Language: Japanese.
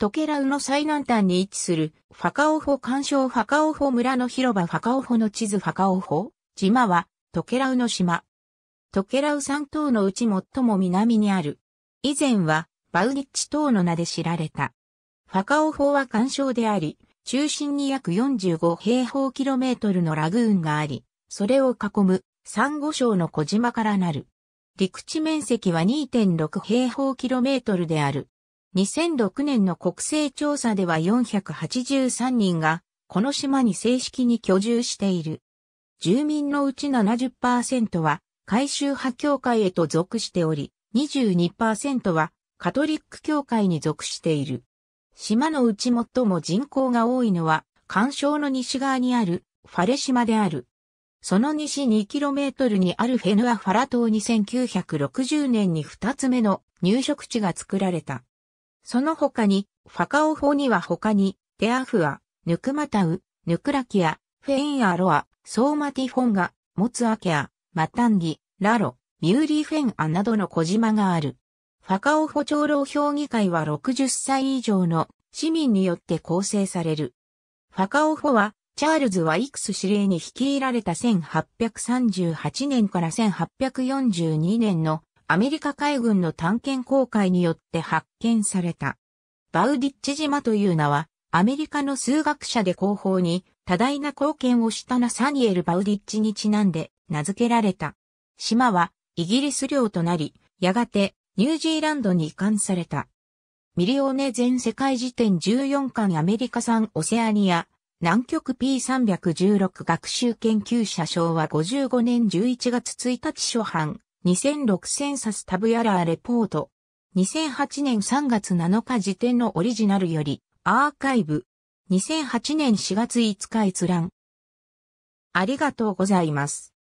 トケラウの最南端に位置する、ファカオホ干渉ファカオホ村の広場ファカオホの地図ファカオホ島は、トケラウの島。トケラウ山島のうち最も南にある。以前は、バウリッチ島の名で知られた。ファカオホは干渉であり、中心に約45平方キロメートルのラグーンがあり、それを囲む、サンゴ礁の小島からなる。陸地面積は2.6平方キロメートルである。2006年の国勢調査では483人が、この島に正式に居住している。住民のうち70%は、改宗派教会へと属しており、22%は、カトリック教会に属している。島のうち最も人口が多いのは、干渉の西側にある、ファレ島である。その西 2km にあるフェヌア・ファラ島に1960年に2つ目の入植地が作られた。その他に、ファカオ法には他に、デアフア、ヌクマタウ、ヌクラキア、フェインアロア、ソーマティフォンガ、モツアケア、マタンギ、ラロ、ミューリーフェンアなどの小島がある。ファカオホ長老評議会は60歳以上の市民によって構成される。ファカオホは、チャールズはイクス司令に率いられた1838年から1842年のアメリカ海軍の探検航海によって発見された。バウディッチ島という名は、アメリカの数学者で広報に多大な貢献をしたナサニエル・バウディッチにちなんで名付けられた。島はイギリス領となり、やがてニュージーランドに移管された。ミリオネ全世界辞典14巻アメリカ産オセアニア、南極 P316 学習研究者賞は55年11月1日初版、2006センサスタブヤラーレポート。2008年3月7日時点のオリジナルより、アーカイブ。2008年4月5日閲覧。ありがとうございます。